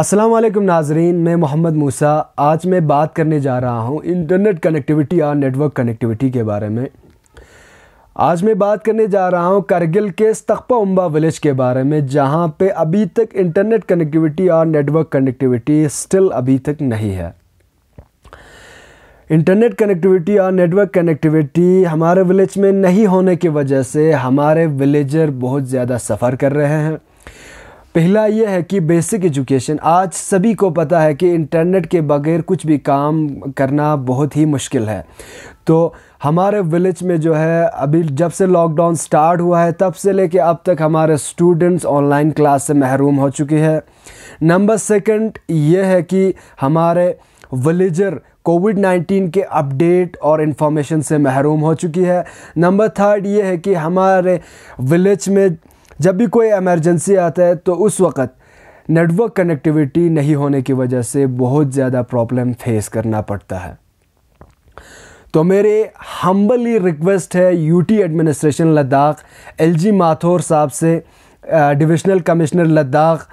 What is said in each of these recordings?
असलम नाजरीन मैं मोहम्मद मूसा आज मैं बात करने जा रहा हूँ इंटरनेट कनेक्टिविटी और नेटवर्क कनेक्टिविटी के बारे में आज मैं बात करने जा रहा हूँ करगिल के तखपा उम्बा विलेज के बारे में जहाँ पे अभी तक इंटरनेट कनेक्टिविटी और नेटवर्क कनेक्टिविटी स्टिल अभी तक नहीं है इंटरनेट कनेक्टिविटी और नेटवर्क कनेक्टिविटी हमारे विलेज में नहीं होने की वजह से हमारे विलेजर बहुत ज़्यादा सफ़र कर रहे हैं पहला यह है कि बेसिक एजुकेशन आज सभी को पता है कि इंटरनेट के बगैर कुछ भी काम करना बहुत ही मुश्किल है तो हमारे विलेज में जो है अभी जब से लॉकडाउन स्टार्ट हुआ है तब से लेके अब तक हमारे स्टूडेंट्स ऑनलाइन क्लास से महरूम हो चुके हैं नंबर सेकंड ये है कि हमारे विलेजर कोविड 19 के अपडेट और इन्फॉर्मेशन से महरूम हो चुकी है नंबर थर्ड ये है कि हमारे विलेज में जब भी कोई एमरजेंसी आता है तो उस वक़्त नेटवर्क कनेक्टिविटी नहीं होने की वजह से बहुत ज़्यादा प्रॉब्लम फेस करना पड़ता है तो मेरे हम्बली रिक्वेस्ट है UT administration Ladakh LG Mathur साहब से divisional commissioner Ladakh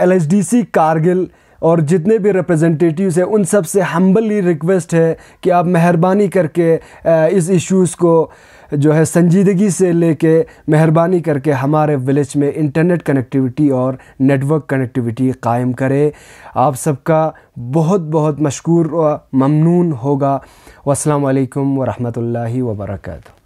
LHDC Kargil और जितने भी रिप्रेजेंटेटिव्स हैं उन सब से हम्बली रिक्वेस्ट है कि आप मेहरबानी करके इस इश्यूज़ को जो है संजीदगी से लेके मेहरबानी करके हमारे विलेज में इंटरनेट कनेक्टिविटी और नेटवर्क कनेक्टिविटी कायम करें आप सबका बहुत बहुत मशहूर व ममनून होगा वालकम वरहमल वबरकू